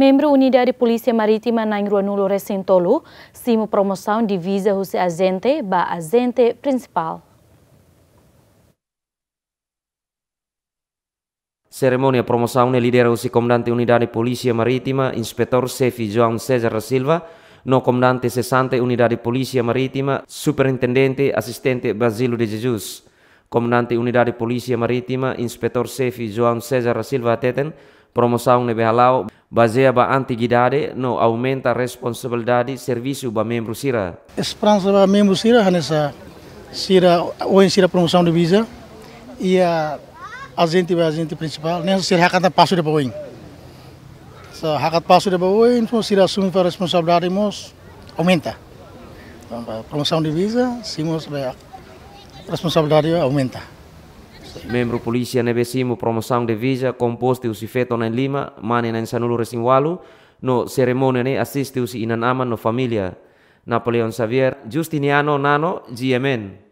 Membro Unidade de Polícia Marítima na Rua Nulo Recentolo, simo promoção de visa José Azente, ba Azente Principal. Cerimônia promoção na lidera se Comandante Unidade de Polícia Marítima, Inspetor Sefi João César da Silva, no Comandante 60 Unidade de Polícia Marítima, Superintendente Assistente Basilo de Jesus. Comandante Unidade de Polícia Marítima, Inspetor Sefi João César da Silva Ateten, promoção na Behalau, Baseia-se baseaba antiguidade no aumenta a responsabilidade serviço para membro Sira. Esperança para membro Sira nessa Sira ou em Sira promoção de visa e a agente para agente principal nessa Sira hakata passo de boin. Sa hakat passo de boin, então Sira assume a responsabilidade mos aumenta. Então, promoção de visa, simos a responsabilidade aumenta. membro polisia nebe simu promoção de visa composto o sifeto na lima mane na sanulu resim walu no ceremonia ne assiste o si inanama no família Napoleon Xavier Justiniano Nano GMN